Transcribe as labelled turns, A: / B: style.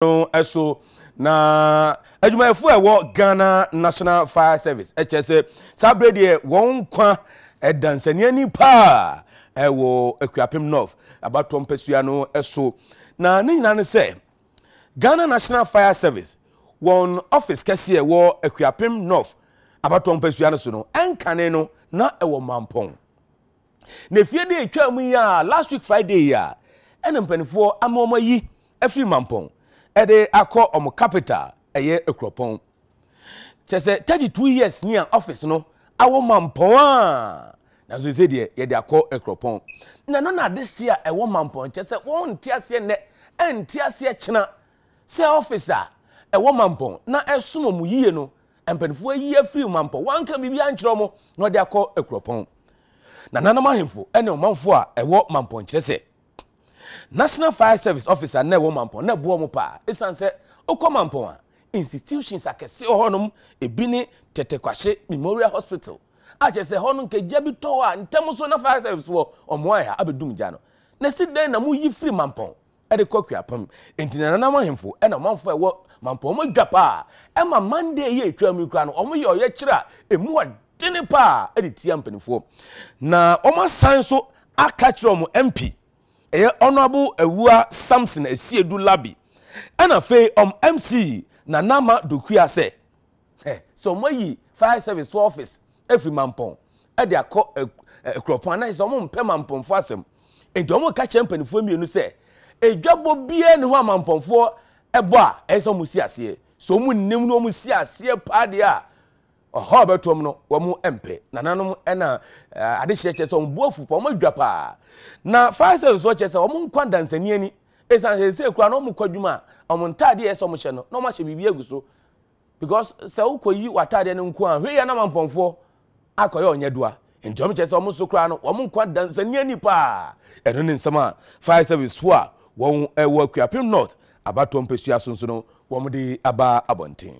A: no ɛso na adwumayɛfo a ɛwɔ ghana national fire service ɛkyɛ sɛ saa bere deɛ wɔn nkwa ɛdansaniani paa ɛwɔ akuapem north abatɔ mpasua no ɛso na ne nyinaa ne sɛ ghana national fire service wɔn office kɛseɛ ɛwɔ akuapem north abatɔ mpasua no so no ɛnkane no na ɛwɔ mampɔn na efie de etwa mu yi a last week friday yi a ɛna mpanimfoɔ ama wɔn ayi ɛfiri mampɔn ɛde akɔ ɔmo capital ɛyɛ ekuropɔn kyɛ sɛ thirty two years nia office no awo mampɔn a nanso sɛ deɛ yɛde akɔ ekuropɔn na no na si a ɛwɔ mampɔn kyɛ sɛ wɔn nte aseɛ nɛ ɛnte aseɛ kyena sɛ office a ɛwɔ mampɔn na ɛsom ɔmo yie no mpanimfoɔ ayi afiri mampɔn wanka biribi ankyerɛ ɔmo na ɔde akɔ ekuropɔn na nanom ahemfo ɛne ɔmanfoɔ a ɛwɔ mampɔn kyerɛ national fire service officer ne wo mampɔn ne ɛboɔ mu pa ɛsiane sɛ ɔkɔ mampɔn a institutions akɛse hɔnom ebi ne tɛtɛkwahye memorial hospital akyɛ sɛ hɔ no nkagya bi tɔ hɔ a ntɛm so na fire service wɔ ɔmoa ha abɛdum gya no na si dɛn na moyi firi mampɔn ɛde kɔ kuapam nti nananam ahemfo ɛna ɔmanfo ɛwɔ mampɔn ɔmo dwa paa ɛma monday yi etwa mu kura no ɔmo yɛ ɔyɛkyerɛ a emu wɔ dene paa ɛde tia mpanimfoɔ na ɔmo asan so aka kyerɛ ɔmo mp ɛyɛ honourable awua samson esiedu labi ɛna afei ɔm mc nanama dokuya sɛ ɛ sɛ ɔmo ayi fire service office efiri mampɔn ɛde akɔ ɛkurɔpɔn anayi sɛ ɔmo mpɛ mampɔnfo asɛm nti ɔmo ka kyerɛ mpanyinfoɔ mmienu sɛ edwabɔ biara ne ho a mampɔnfoɔ ɛbɔ a ɛyɛ sɛ ɔmo si aseɛ sɛ ɔmo nim na ɔmo si aseɛ paadeɛ a. ɔhɔ bɛtɔm no wɔn mpɛ nananom ɛna eh, ade hyɛ kyɛ sɛ wɔn bu afu pa wɔn adwa paa na faasɛ nso kyɛ sɛ wɔn nkwa dansani ani esan sɛ ese kura na wɔn kɔ adwuma a wɔn ntaadeɛ ɛsɛ wɔn hyɛ no na wɔn ahyɛ biribi egu so because sɛ wokɔ yi w'ataadeɛ no nko a hwee yɛ anam mpɔnfoɔ akɔyɛ ɔnyɛ doa nti wɔn kyɛ sɛ wɔn nso kura no wɔn nkwa dansani ani paa ɛno ne nsɛm a fire service fo a wɔn ɛwɔ eh, akuapem north abatɔ mpɛsua so nso no wɔn de aba abɔnten